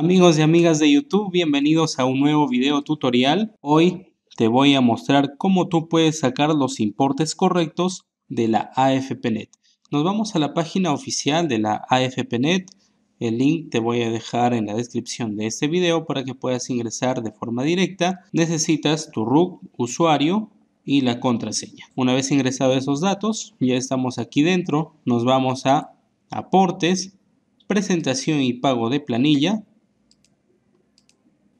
Amigos y amigas de YouTube, bienvenidos a un nuevo video tutorial. Hoy te voy a mostrar cómo tú puedes sacar los importes correctos de la AFPNet. Nos vamos a la página oficial de la AFPNet. El link te voy a dejar en la descripción de este video para que puedas ingresar de forma directa. Necesitas tu RUC, usuario y la contraseña. Una vez ingresado esos datos, ya estamos aquí dentro. Nos vamos a aportes, presentación y pago de planilla.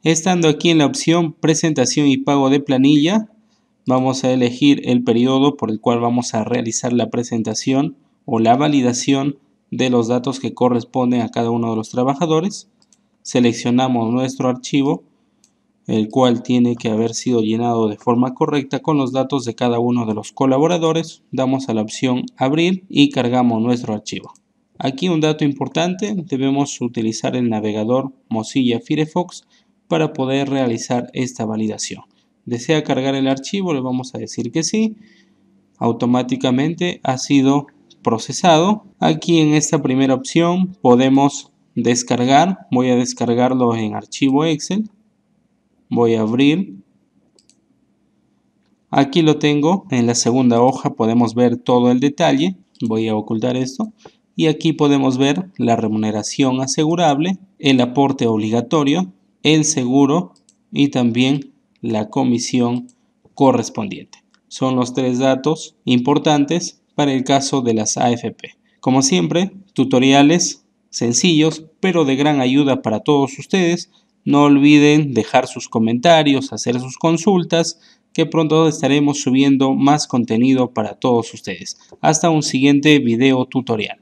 Estando aquí en la opción presentación y pago de planilla, vamos a elegir el periodo por el cual vamos a realizar la presentación o la validación de los datos que corresponden a cada uno de los trabajadores. Seleccionamos nuestro archivo, el cual tiene que haber sido llenado de forma correcta con los datos de cada uno de los colaboradores. Damos a la opción abrir y cargamos nuestro archivo. Aquí un dato importante, debemos utilizar el navegador Mozilla Firefox para poder realizar esta validación. ¿Desea cargar el archivo? Le vamos a decir que sí. Automáticamente ha sido procesado. Aquí en esta primera opción podemos descargar. Voy a descargarlo en archivo Excel. Voy a abrir. Aquí lo tengo. En la segunda hoja podemos ver todo el detalle. Voy a ocultar esto. Y aquí podemos ver la remuneración asegurable, el aporte obligatorio, el seguro y también la comisión correspondiente. Son los tres datos importantes para el caso de las AFP. Como siempre, tutoriales sencillos, pero de gran ayuda para todos ustedes. No olviden dejar sus comentarios, hacer sus consultas, que pronto estaremos subiendo más contenido para todos ustedes. Hasta un siguiente video tutorial.